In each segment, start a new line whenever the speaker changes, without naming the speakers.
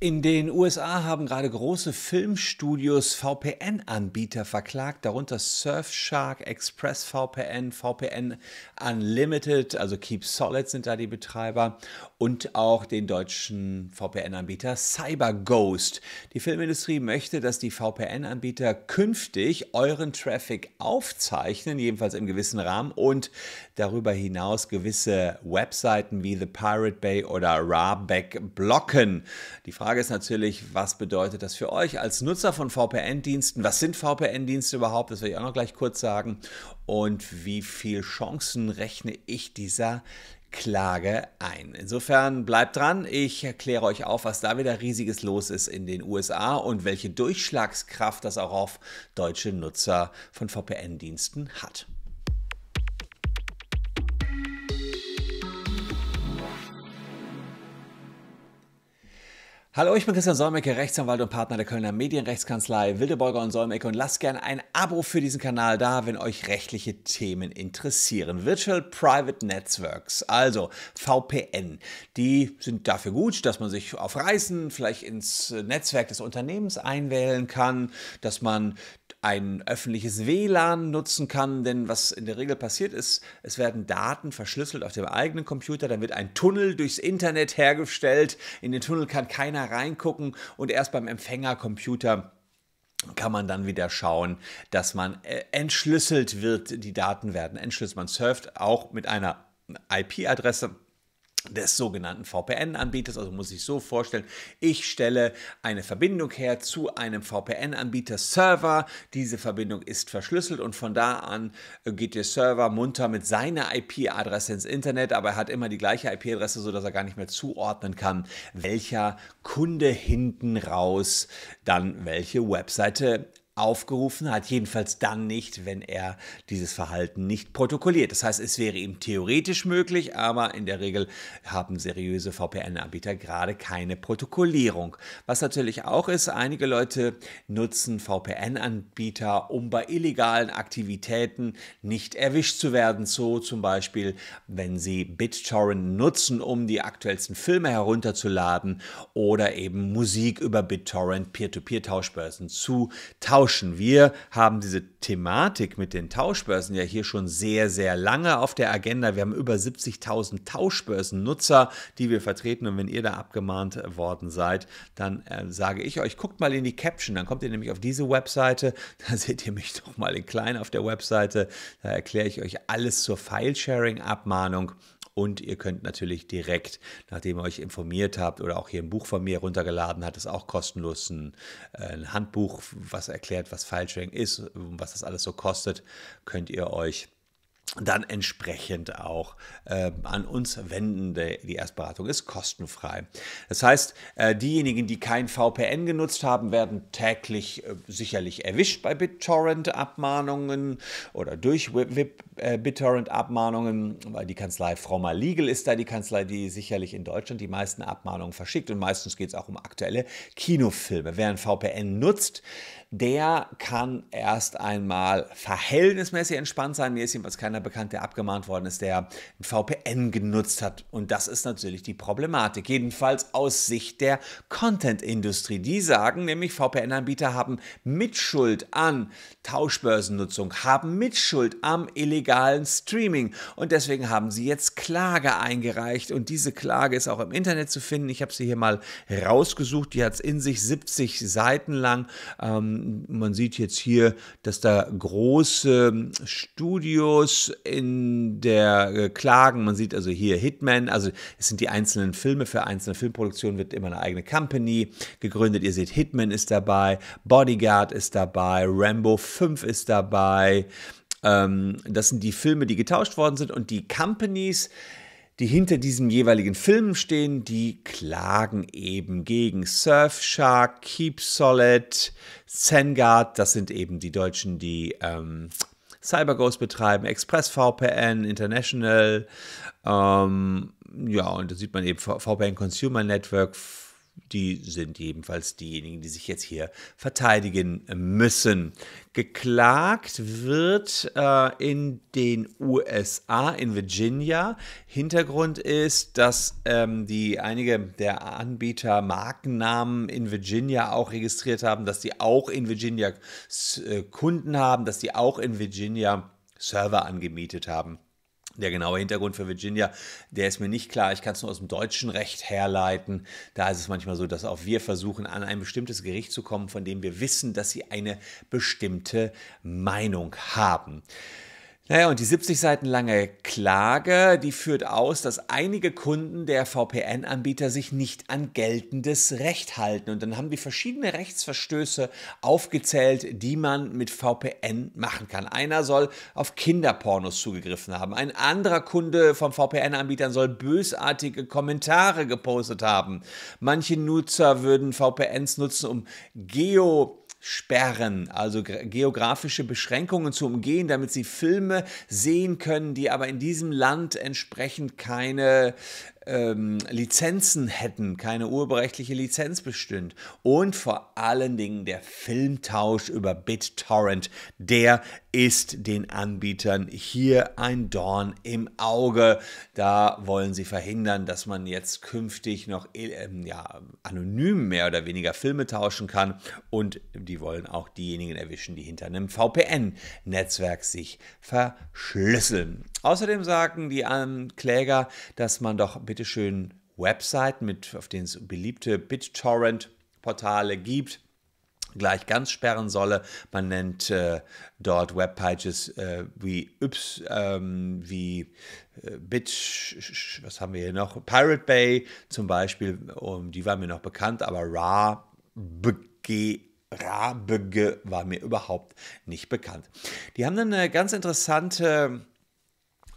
In den USA haben gerade große Filmstudios VPN-Anbieter verklagt, darunter Surfshark, Express VPN, VPN Unlimited, also Keep Solid sind da die Betreiber und auch den deutschen VPN-Anbieter CyberGhost. Die Filmindustrie möchte, dass die VPN-Anbieter künftig euren Traffic aufzeichnen, jedenfalls im gewissen Rahmen und darüber hinaus gewisse Webseiten wie The Pirate Bay oder Rabeck blocken. Die Frage Frage ist natürlich, was bedeutet das für euch als Nutzer von VPN-Diensten? Was sind VPN-Dienste überhaupt? Das werde ich auch noch gleich kurz sagen. Und wie viele Chancen rechne ich dieser Klage ein. Insofern bleibt dran, ich erkläre euch auf, was da wieder riesiges los ist in den USA und welche Durchschlagskraft das auch auf deutsche Nutzer von VPN-Diensten hat. Hallo, ich bin Christian Solmecke, Rechtsanwalt und Partner der Kölner Medienrechtskanzlei Wildeborger und Solmecke und lasst gerne ein Abo für diesen Kanal da, wenn euch rechtliche Themen interessieren. Virtual Private Networks, also VPN, die sind dafür gut, dass man sich auf Reisen vielleicht ins Netzwerk des Unternehmens einwählen kann, dass man ein öffentliches WLAN nutzen kann. Denn was in der Regel passiert ist, es werden Daten verschlüsselt auf dem eigenen Computer, dann wird ein Tunnel durchs Internet hergestellt. In den Tunnel kann keiner reingucken und erst beim Empfängercomputer kann man dann wieder schauen, dass man äh, entschlüsselt wird. Die Daten werden entschlüsselt. Man surft auch mit einer IP-Adresse des sogenannten VPN-Anbieters. Also muss ich so vorstellen, ich stelle eine Verbindung her zu einem VPN-Anbieter-Server. Diese Verbindung ist verschlüsselt und von da an äh, geht der Server munter mit seiner IP-Adresse ins Internet, aber er hat immer die gleiche IP-Adresse, sodass er gar nicht mehr zuordnen kann, welcher Kunde hinten raus dann welche Webseite aufgerufen hat, jedenfalls dann nicht, wenn er dieses Verhalten nicht protokolliert. Das heißt, es wäre ihm theoretisch möglich, aber in der Regel haben seriöse VPN-Anbieter gerade keine Protokollierung. Was natürlich auch ist, einige Leute nutzen VPN-Anbieter, um bei illegalen Aktivitäten nicht erwischt zu werden. So zum Beispiel, wenn sie BitTorrent nutzen, um die aktuellsten Filme herunterzuladen oder eben Musik über BitTorrent Peer-to-Peer-Tauschbörsen zu tauschen tauschen. Wir haben diese Thematik mit den Tauschbörsen ja hier schon sehr, sehr lange auf der Agenda. Wir haben über 70.000 Tauschbörsennutzer, die wir vertreten. Und wenn ihr da abgemahnt worden seid, dann äh, sage ich euch, guckt mal in die Caption. Dann kommt ihr nämlich auf diese Webseite. Da seht ihr mich doch mal in klein auf der Webseite. Da erkläre ich euch alles zur File-Sharing-Abmahnung. Und ihr könnt natürlich direkt, nachdem ihr euch informiert habt oder auch hier ein Buch von mir runtergeladen habt, ist auch kostenlos ein, äh, ein Handbuch, was erklärt, was Filesharing ist, und ähm, was das alles so kostet, könnt ihr euch dann entsprechend auch äh, an uns wenden. Die Erstberatung ist kostenfrei. Das heißt, äh, diejenigen, die kein VPN genutzt haben, werden täglich äh, sicherlich erwischt bei BitTorrent-Abmahnungen oder durch Web äh, BitTorrent-Abmahnungen, weil die Kanzlei Frommer Legal ist da die Kanzlei, die sicherlich in Deutschland die meisten Abmahnungen verschickt und meistens geht es auch um aktuelle Kinofilme. Wer ein VPN nutzt, der kann erst einmal verhältnismäßig entspannt sein. Mir ist jedenfalls keiner bekannt, der abgemahnt worden ist, der ein VPN genutzt hat. Und das ist natürlich die Problematik, jedenfalls aus Sicht der Content-Industrie. Die sagen nämlich, VPN-Anbieter haben Mitschuld an Tauschbörsennutzung, haben Mitschuld am illegalen legalen Streaming. Und deswegen haben sie jetzt Klage eingereicht. Und diese Klage ist auch im Internet zu finden. Ich habe sie hier mal rausgesucht. Die hat es in sich 70 Seiten lang. Ähm, man sieht jetzt hier, dass da große Studios in der äh, Klagen. Man sieht also hier Hitman. Also es sind die einzelnen Filme. Für einzelne Filmproduktionen wird immer eine eigene Company gegründet. Ihr seht, Hitman ist dabei, Bodyguard ist dabei, Rambo 5 ist dabei. Ähm, das sind die Filme, die getauscht worden sind und die Companies, die hinter diesem jeweiligen Film stehen, die klagen eben gegen Surfshark, Keep Solid, Zenguard, das sind eben die Deutschen, die ähm, CyberGhost betreiben, ExpressVPN, International, ähm, ja, und da sieht man eben VPN Consumer Network, die sind jedenfalls diejenigen, die sich jetzt hier verteidigen müssen. Geklagt wird äh, in den USA, in Virginia. Hintergrund ist, dass ähm, die einige der Anbieter Markennamen in Virginia auch registriert haben, dass die auch in Virginia äh, Kunden haben, dass die auch in Virginia Server angemietet haben. Der genaue Hintergrund für Virginia, der ist mir nicht klar. Ich kann es nur aus dem deutschen Recht herleiten. Da ist es manchmal so, dass auch wir versuchen, an ein bestimmtes Gericht zu kommen, von dem wir wissen, dass sie eine bestimmte Meinung haben. Naja, und die 70 Seiten lange Klage, die führt aus, dass einige Kunden der VPN-Anbieter sich nicht an geltendes Recht halten. Und dann haben die verschiedene Rechtsverstöße aufgezählt, die man mit VPN machen kann. Einer soll auf Kinderpornos zugegriffen haben. Ein anderer Kunde von VPN-Anbietern soll bösartige Kommentare gepostet haben. Manche Nutzer würden VPNs nutzen, um Geo- Sperren, also geografische Beschränkungen zu umgehen, damit sie Filme sehen können, die aber in diesem Land entsprechend keine ähm, Lizenzen hätten, keine urheberrechtliche Lizenz bestünde. Und vor allen Dingen der Filmtausch über BitTorrent, der ist den Anbietern hier ein Dorn im Auge. Da wollen sie verhindern, dass man jetzt künftig noch äh, ja, anonym mehr oder weniger Filme tauschen kann. Und die wollen auch diejenigen erwischen, die hinter einem VPN-Netzwerk sich verschlüsseln. Außerdem sagen die Ankläger, dass man doch bitte bitteschön Webseiten, mit, auf denen es beliebte BitTorrent-Portale gibt, gleich ganz sperren solle. Man nennt äh, dort Webpages äh, wie, Yps, ähm, wie äh, Bit, was haben wir hier noch? Pirate Bay zum Beispiel, um, die war mir noch bekannt, aber Ra, Ra, Rabege war mir überhaupt nicht bekannt. Die haben dann eine ganz interessante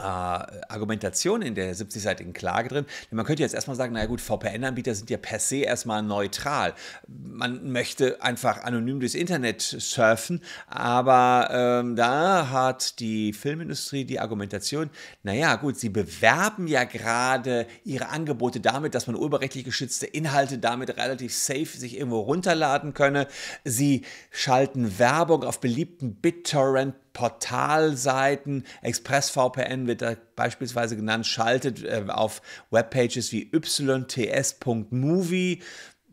äh, Argumentation in der 70-seitigen Klage drin. Denn man könnte jetzt erstmal sagen, naja gut, VPN-Anbieter sind ja per se erstmal neutral. Man möchte einfach anonym durchs Internet surfen, aber ähm, da hat die Filmindustrie die Argumentation, naja gut, sie bewerben ja gerade ihre Angebote damit, dass man urheberrechtlich geschützte Inhalte damit relativ safe sich irgendwo runterladen könne. Sie schalten Werbung auf beliebten BitTorrent Portalseiten. ExpressVPN wird da beispielsweise genannt, schaltet äh, auf Webpages wie yts.movie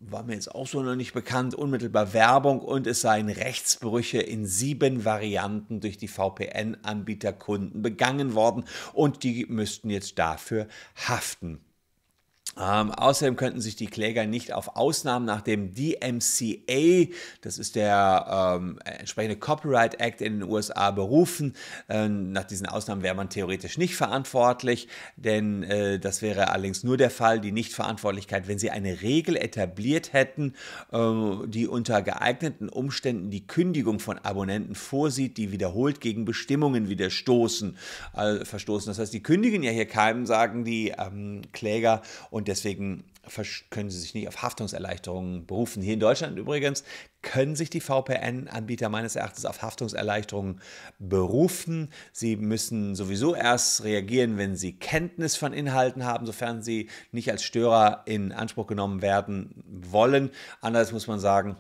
war mir jetzt auch so noch nicht bekannt, unmittelbar Werbung und es seien Rechtsbrüche in sieben Varianten durch die VPN-Anbieterkunden begangen worden und die müssten jetzt dafür haften. Ähm, außerdem könnten sich die Kläger nicht auf Ausnahmen nach dem DMCA, das ist der ähm, entsprechende Copyright Act in den USA, berufen. Ähm, nach diesen Ausnahmen wäre man theoretisch nicht verantwortlich, denn äh, das wäre allerdings nur der Fall, die Nichtverantwortlichkeit, wenn sie eine Regel etabliert hätten, äh, die unter geeigneten Umständen die Kündigung von Abonnenten vorsieht, die wiederholt gegen Bestimmungen widerstoßen, äh, verstoßen. Das heißt, die kündigen ja hier keinem, sagen die ähm, Kläger, und und deswegen können sie sich nicht auf Haftungserleichterungen berufen. Hier in Deutschland übrigens können sich die VPN-Anbieter meines Erachtens auf Haftungserleichterungen berufen. Sie müssen sowieso erst reagieren, wenn sie Kenntnis von Inhalten haben, sofern sie nicht als Störer in Anspruch genommen werden wollen. Anders muss man sagen,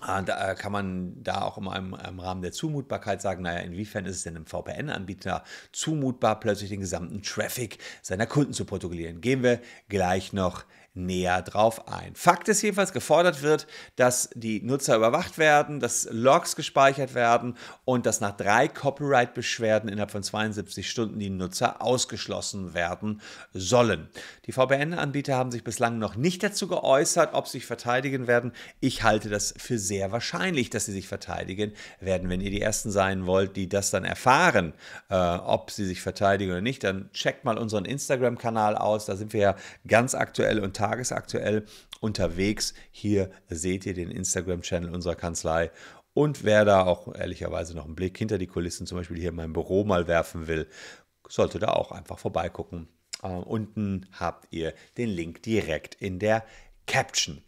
Ah, da äh, kann man da auch immer im, im, Rahmen der Zumutbarkeit sagen, naja, inwiefern ist es denn einem VPN-Anbieter zumutbar, plötzlich den gesamten Traffic seiner Kunden zu protokollieren? Gehen wir gleich noch näher drauf ein. Fakt ist jedenfalls, gefordert wird, dass die Nutzer überwacht werden, dass Logs gespeichert werden und dass nach drei Copyright-Beschwerden innerhalb von 72 Stunden die Nutzer ausgeschlossen werden sollen. Die VPN-Anbieter haben sich bislang noch nicht dazu geäußert, ob sie sich verteidigen werden. Ich halte das für sehr wahrscheinlich, dass sie sich verteidigen werden. Wenn ihr die Ersten sein wollt, die das dann erfahren, äh, ob sie sich verteidigen oder nicht, dann checkt mal unseren Instagram-Kanal aus. Da sind wir ja ganz aktuell und tagtäglich tagesaktuell unterwegs. Hier seht ihr den Instagram-Channel unserer Kanzlei. Und wer da auch ehrlicherweise noch einen Blick hinter die Kulissen, zum Beispiel hier in meinem Büro mal werfen will, sollte da auch einfach vorbeigucken. Uh, unten habt ihr den Link direkt in der Caption.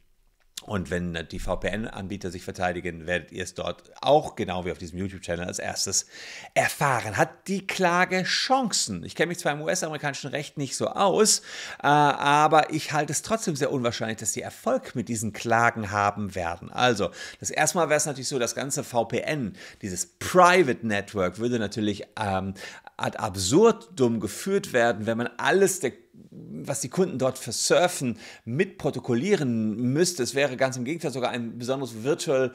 Und wenn die VPN-Anbieter sich verteidigen, werdet ihr es dort auch genau wie auf diesem YouTube-Channel als erstes erfahren. Hat die Klage Chancen? Ich kenne mich zwar im US-amerikanischen Recht nicht so aus, äh, aber ich halte es trotzdem sehr unwahrscheinlich, dass sie Erfolg mit diesen Klagen haben werden. Also, das erste Mal wäre es natürlich so, das ganze VPN, dieses Private Network, würde natürlich ähm, ad absurdum geführt werden, wenn man alles, der, was die Kunden dort versurfen, mitprotokollieren müsste. Es wäre ganz im Gegenteil sogar ein besonderes Virtual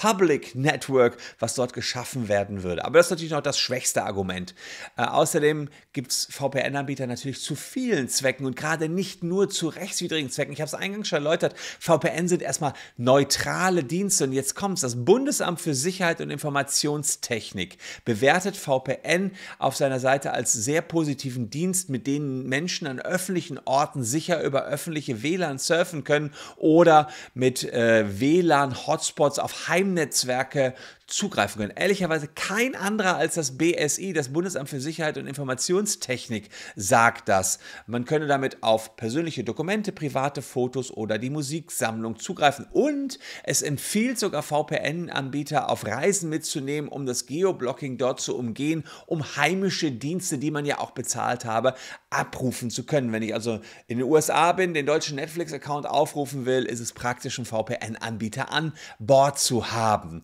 Public Network, was dort geschaffen werden würde. Aber das ist natürlich noch das schwächste Argument. Äh, außerdem gibt es VPN-Anbieter natürlich zu vielen Zwecken und gerade nicht nur zu rechtswidrigen Zwecken. Ich habe es eingangs schon erläutert, VPN sind erstmal neutrale Dienste und jetzt kommt es. Das Bundesamt für Sicherheit und Informationstechnik bewertet VPN auf seiner Seite als sehr positiven Dienst, mit dem Menschen an öffentlichen Orten sicher über öffentliche WLAN surfen können oder mit äh, WLAN-Hotspots auf Heim Geheimnetzwerke zugreifen können. Ehrlicherweise kein anderer als das BSI, das Bundesamt für Sicherheit und Informationstechnik, sagt das. Man könne damit auf persönliche Dokumente, private Fotos oder die Musiksammlung zugreifen. Und es empfiehlt sogar VPN-Anbieter auf Reisen mitzunehmen, um das Geoblocking dort zu umgehen, um heimische Dienste, die man ja auch bezahlt habe, abrufen zu können. Wenn ich also in den USA bin, den deutschen Netflix-Account aufrufen will, ist es praktisch, einen VPN-Anbieter an Bord zu haben.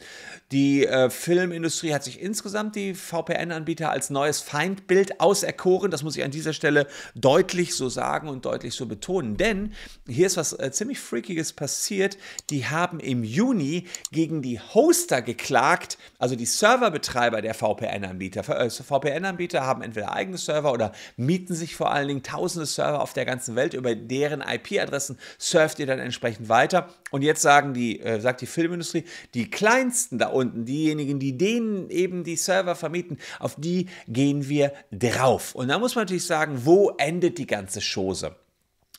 Die äh, Filmindustrie hat sich insgesamt die VPN-Anbieter als neues Feindbild auserkoren. Das muss ich an dieser Stelle deutlich so sagen und deutlich so betonen. Denn hier ist was äh, ziemlich Freakiges passiert. Die haben im Juni gegen die Hoster geklagt, also die Serverbetreiber der VPN-Anbieter. Äh, VPN-Anbieter haben entweder eigene Server oder mieten sich vor allen Dingen tausende Server auf der ganzen Welt. Über deren IP-Adressen surft ihr dann entsprechend weiter. Und jetzt sagen die, äh, sagt die Filmindustrie, die kleinsten da unten, Kunden, diejenigen, die denen eben die Server vermieten, auf die gehen wir drauf. Und da muss man natürlich sagen, wo endet die ganze Chose?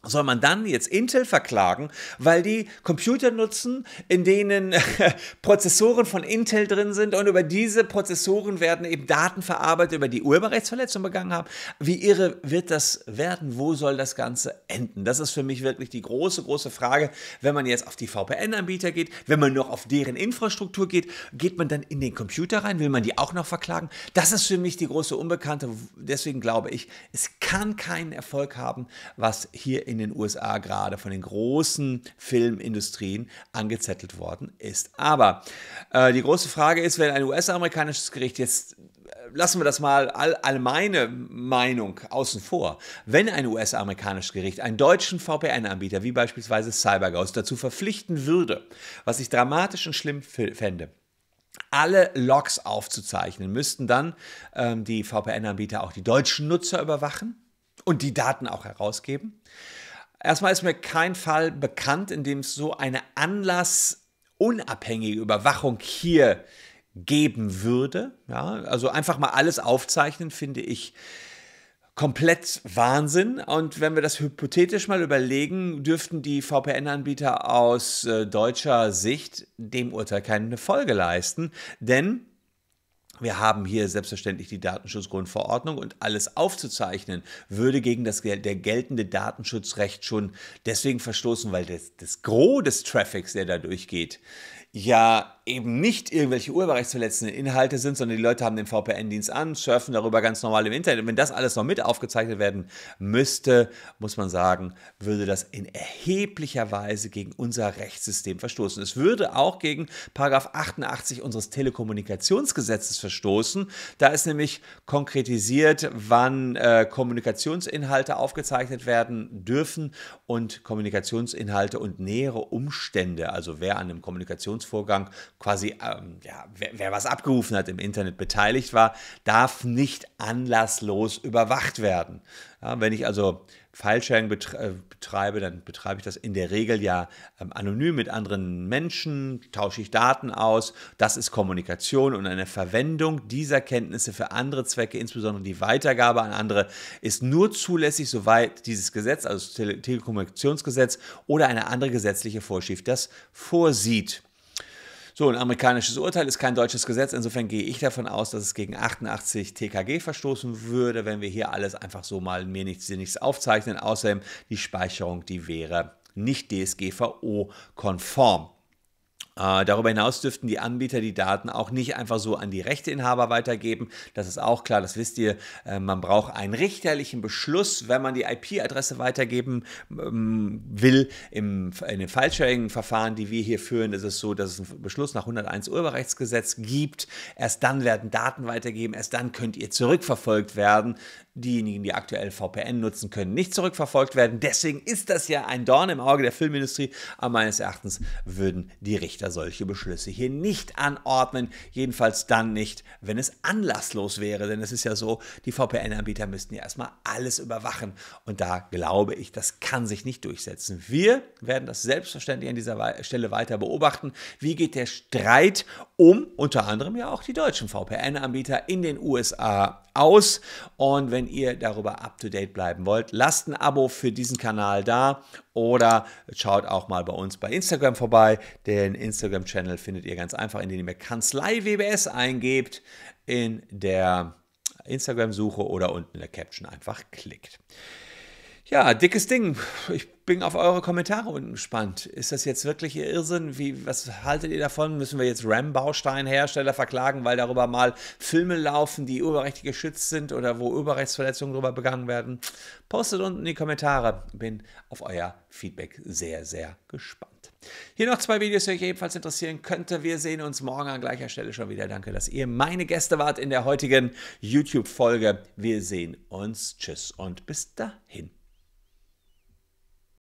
soll man dann jetzt Intel verklagen, weil die Computer nutzen, in denen Prozessoren von Intel drin sind und über diese Prozessoren werden eben Daten verarbeitet, über die Urheberrechtsverletzung begangen haben. Wie irre wird das werden? Wo soll das Ganze enden? Das ist für mich wirklich die große, große Frage. Wenn man jetzt auf die VPN-Anbieter geht, wenn man noch auf deren Infrastruktur geht, geht man dann in den Computer rein? Will man die auch noch verklagen? Das ist für mich die große Unbekannte. Deswegen glaube ich, es kann keinen Erfolg haben, was hier in in den USA gerade von den großen Filmindustrien angezettelt worden ist. Aber äh, die große Frage ist, wenn ein US-amerikanisches Gericht jetzt äh, lassen wir das mal all, meine Meinung außen vor. Wenn ein US-amerikanisches Gericht einen deutschen VPN-Anbieter wie beispielsweise CyberGhost dazu verpflichten würde, was ich dramatisch und schlimm fände, alle Logs aufzuzeichnen, müssten dann ähm, die VPN-Anbieter auch die deutschen Nutzer überwachen? und die Daten auch herausgeben. Erstmal ist mir kein Fall bekannt, in dem es so eine anlassunabhängige Überwachung hier geben würde. Ja, also einfach mal alles aufzeichnen, finde ich komplett Wahnsinn. Und wenn wir das hypothetisch mal überlegen, dürften die VPN-Anbieter aus äh, deutscher Sicht dem Urteil keine Folge leisten. Denn wir haben hier selbstverständlich die Datenschutzgrundverordnung und alles aufzuzeichnen würde gegen das der geltende Datenschutzrecht schon deswegen verstoßen, weil das, das Gros des Traffics, der da durchgeht, ja eben nicht irgendwelche urheberrechtsverletzenden Inhalte sind, sondern die Leute haben den VPN-Dienst an, surfen darüber ganz normal im Internet. Und wenn das alles noch mit aufgezeichnet werden müsste, muss man sagen, würde das in erheblicher Weise gegen unser Rechtssystem verstoßen. Es würde auch gegen Paragraph 88 unseres Telekommunikationsgesetzes verstoßen. Da ist nämlich konkretisiert, wann äh, Kommunikationsinhalte aufgezeichnet werden dürfen und Kommunikationsinhalte und nähere Umstände, also wer an einem Kommunikations Produktionsvorgang quasi, ähm, ja, wer, wer was abgerufen hat, im Internet beteiligt war, darf nicht anlasslos überwacht werden. Ja, wenn ich also Filesharing äh, betreibe, dann betreibe ich das in der Regel ja ähm, anonym mit anderen Menschen, tausche ich Daten aus. Das ist Kommunikation und eine Verwendung dieser Kenntnisse für andere Zwecke, insbesondere die Weitergabe an andere, ist nur zulässig, soweit dieses Gesetz, also das Telekommunikationsgesetz oder eine andere gesetzliche Vorschrift das vorsieht. So, ein amerikanisches Urteil ist kein deutsches Gesetz. Insofern gehe ich davon aus, dass es gegen 88 TKG verstoßen würde, wenn wir hier alles einfach so mal mir nichts, dir nichts aufzeichnen. Außerdem die Speicherung, die wäre nicht DSGVO-konform. Äh, darüber hinaus dürften die Anbieter die Daten auch nicht einfach so an die Rechteinhaber weitergeben. Das ist auch klar, das wisst ihr. Äh, man braucht einen richterlichen Beschluss, wenn man die IP-Adresse weitergeben ähm, will. in den File-Sharing-Verfahren, die wir hier führen, ist es so, dass es einen Beschluss nach 101 Urheberrechtsgesetz gibt. Erst dann werden Daten weitergegeben, erst dann könnt ihr zurückverfolgt werden. Diejenigen, die aktuell VPN nutzen, können nicht zurückverfolgt werden. Deswegen ist das ja ein Dorn im Auge der Filmindustrie. Aber meines Erachtens würden die Richter Richter solche Beschlüsse hier nicht anordnen, jedenfalls dann nicht, wenn es anlasslos wäre, denn es ist ja so, die VPN-Anbieter müssten ja erstmal alles überwachen und da glaube ich, das kann sich nicht durchsetzen. Wir werden das selbstverständlich an dieser Stelle weiter beobachten. Wie geht der Streit um unter anderem ja auch die deutschen VPN-Anbieter in den USA aus? Und wenn ihr darüber up to date bleiben wollt, lasst ein Abo für diesen Kanal da oder schaut auch mal bei uns bei Instagram vorbei. Den Instagram-Channel findet ihr ganz einfach, indem ihr Kanzlei WBS eingebt in der Instagram-Suche oder unten in der Caption einfach klickt. Ja, dickes Ding. Ich bin auf eure Kommentare unten gespannt. Ist das jetzt wirklich ihr Irrsinn? Wie, was haltet ihr davon? Müssen wir jetzt RAM-Bausteinhersteller verklagen, weil darüber mal Filme laufen, die urheberrechtlich geschützt sind oder wo Überrechtsverletzungen darüber begangen werden? Postet unten in die Kommentare. Bin auf euer Feedback sehr, sehr gespannt. Hier noch zwei Videos, die euch ebenfalls interessieren könnte. Wir sehen uns morgen an gleicher Stelle schon wieder. Danke, dass ihr meine Gäste wart in der heutigen YouTube-Folge. Wir sehen uns. Tschüss und bis dahin.